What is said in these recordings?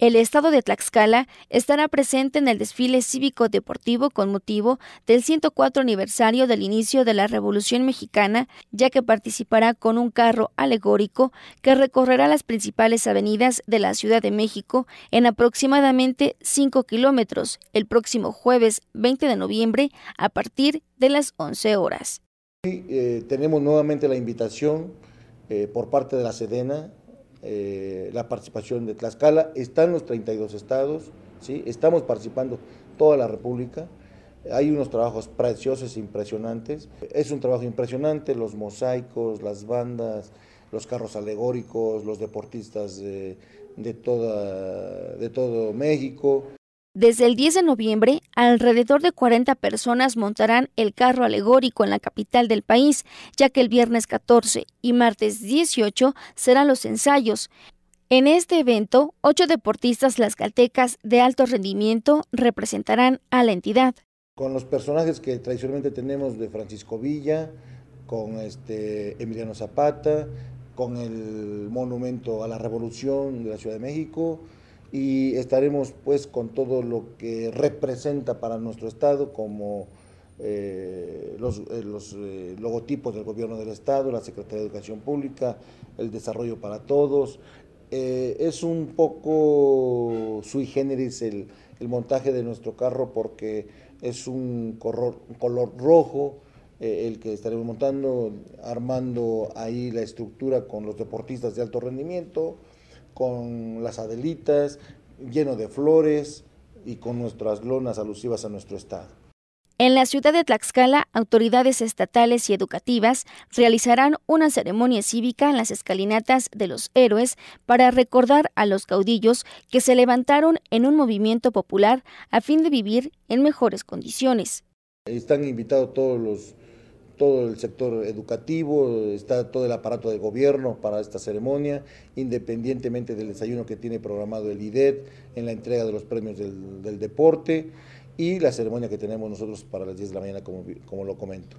El Estado de Tlaxcala estará presente en el desfile cívico-deportivo con motivo del 104 aniversario del inicio de la Revolución Mexicana, ya que participará con un carro alegórico que recorrerá las principales avenidas de la Ciudad de México en aproximadamente 5 kilómetros el próximo jueves 20 de noviembre a partir de las 11 horas. Eh, tenemos nuevamente la invitación eh, por parte de la Sedena eh, la participación de Tlaxcala, están los 32 estados, ¿sí? estamos participando toda la República, hay unos trabajos preciosos, impresionantes, es un trabajo impresionante, los mosaicos, las bandas, los carros alegóricos, los deportistas de todo México. Desde el 10 de noviembre, alrededor de 40 personas montarán el carro alegórico en la capital del país, ya que el viernes 14 y martes 18 serán los ensayos. En este evento, ocho deportistas lascaltecas de alto rendimiento representarán a la entidad. Con los personajes que tradicionalmente tenemos de Francisco Villa, con este Emiliano Zapata, con el monumento a la revolución de la Ciudad de México, y estaremos pues con todo lo que representa para nuestro Estado como eh, los, eh, eh, logotipos del Gobierno del Estado, la Secretaría de Educación Pública, el Desarrollo para Todos. es un poco sui generis el, el, montaje de nuestro carro porque es un color rojo el que estaremos montando, armando ahí la estructura con los deportistas de alto rendimiento, con las adelitas, lleno de flores y con nuestras lonas alusivas a nuestro estado. En la ciudad de Tlaxcala, autoridades estatales y educativas realizarán una ceremonia cívica en las escalinatas de los héroes para recordar a los caudillos que se levantaron en un movimiento popular a fin de vivir en mejores condiciones. Están invitados todos los todo el sector educativo, está todo el aparato de gobierno para esta ceremonia, independientemente del desayuno que tiene programado el IDET en la entrega de los premios del, deporte y la ceremonia que tenemos nosotros para las 10 de la mañana, como, como lo comento.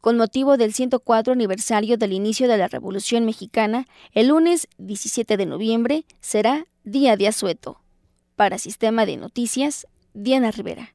Con motivo del 104 aniversario del inicio de la Revolución Mexicana, el lunes 17 de noviembre será Día de Azueto. Para Sistema de Noticias, Diana Rivera.